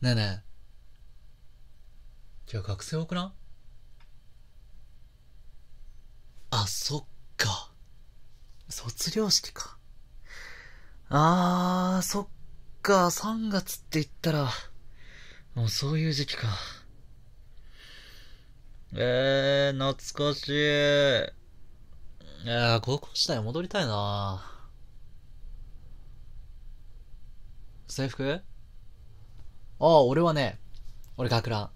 ねえねえ。ゃあ学生多くないあ、そっか。卒業式か。あー、そっか。3月って言ったら、もうそういう時期か。えー、懐かしい。いやー、高校時代戻りたいな制服ああ、俺はね、俺学ラ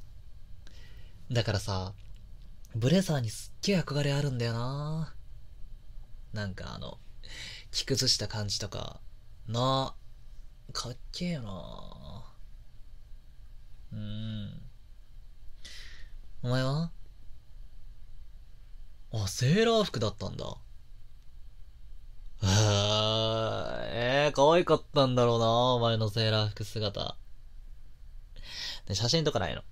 ン。だからさ、ブレザーにすっげえ憧れあるんだよななんかあの、着崩した感じとか、なあ、かっけえよなうん。お前はあ、セーラー服だったんだ。あー、えー、可愛かったんだろうな、お前のセーラー服姿。で写真とかないの。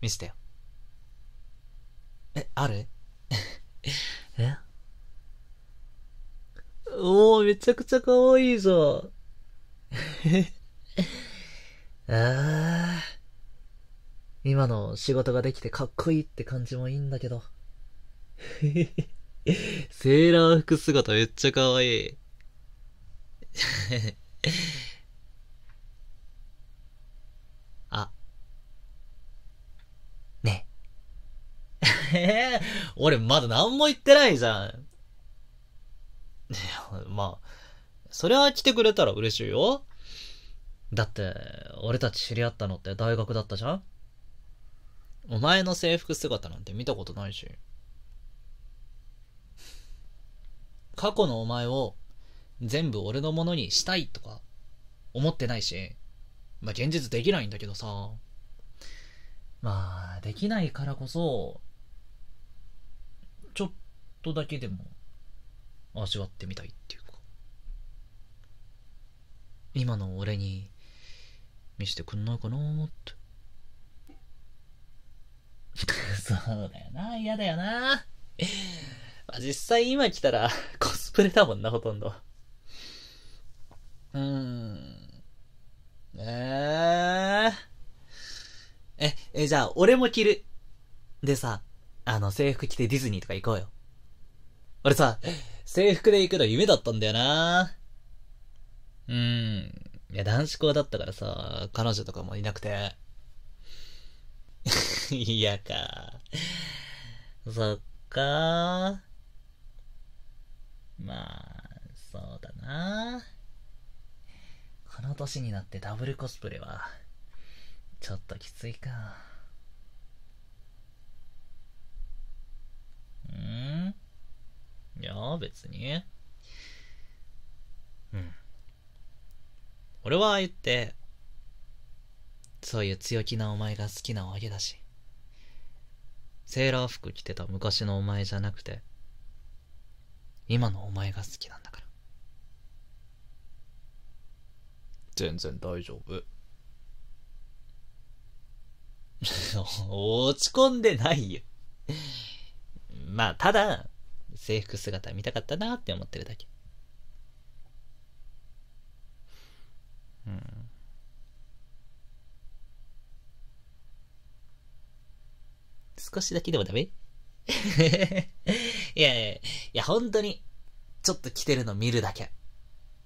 見せてよ。え、ある えおー、めちゃくちゃ可愛いぞ。ああ。今の仕事ができてかっこいいって感じもいいんだけど。セーラー服姿めっちゃ可愛い。え 俺まだ何も言ってないじゃん。まあ、そりゃ来てくれたら嬉しいよ。だって、俺たち知り合ったのって大学だったじゃんお前の制服姿なんて見たことないし。過去のお前を全部俺のものにしたいとか思ってないし、まあ、現実できないんだけどさ。まあ、できないからこそ、ちょっとだけでも味わってみたいっていうか今の俺に見せてくんないかなーって そうだよな嫌だよなまあ実際今来たらコスプレだもんなほとんどうーんえー、ええじゃあ俺も着るでさあの、制服着てディズニーとか行こうよ。俺さ、制服で行くの夢だったんだよなうーん。いや、男子校だったからさ、彼女とかもいなくて。嫌 か。そっか。まあ、そうだな。この年になってダブルコスプレは、ちょっときついか。別に。うん。俺は言って、そういう強気なお前が好きなわけだし。セーラー服着てた昔のお前じゃなくて、今のお前が好きなんだから。全然大丈夫。落ち込んでないよまあ、ただ、制服姿見たかったなって思ってるだけ。うん。少しだけでもダメ いやいや、いや本当に、ちょっと着てるの見るだけ。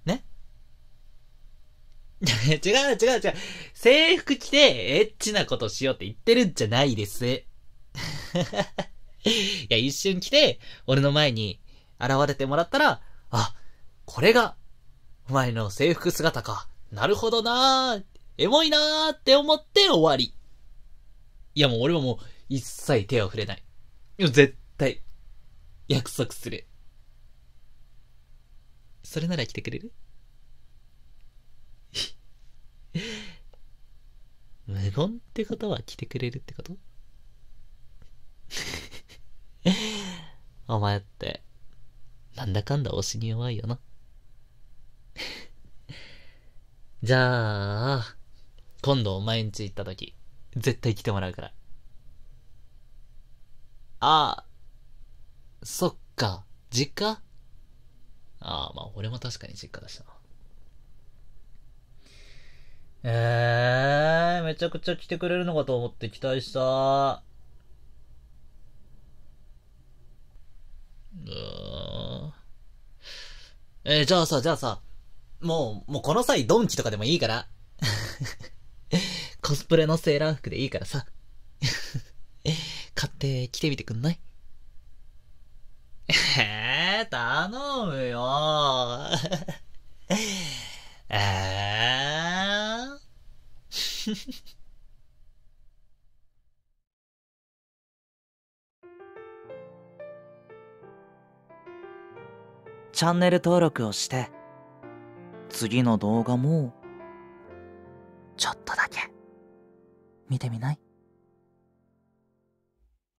ね 違う違う違う。制服着て、エッチなことしようって言ってるんじゃないです。いや、一瞬来て、俺の前に現れてもらったら、あ、これが、お前の制服姿か。なるほどなー。エモいなーって思って終わり。いや、もう俺はもう、一切手を触れない。いや、絶対。約束する。それなら来てくれる 無言ってことは来てくれるってこと お前って、なんだかんだ推しに弱いよな。じゃあ、今度お前ん行った時、絶対来てもらうから。ああ、そっか、実家ああ、まあ俺も確かに実家だしな。ええー、めちゃくちゃ来てくれるのかと思って期待した。えー、じゃあさ、じゃあさ、もう、もうこの際ドンキとかでもいいから。コスプレのセーラー服でいいからさ。買って着てみてくんないえー、頼むよー。えー。チャンネル登録をして次の動画もちょっとだけ見てみない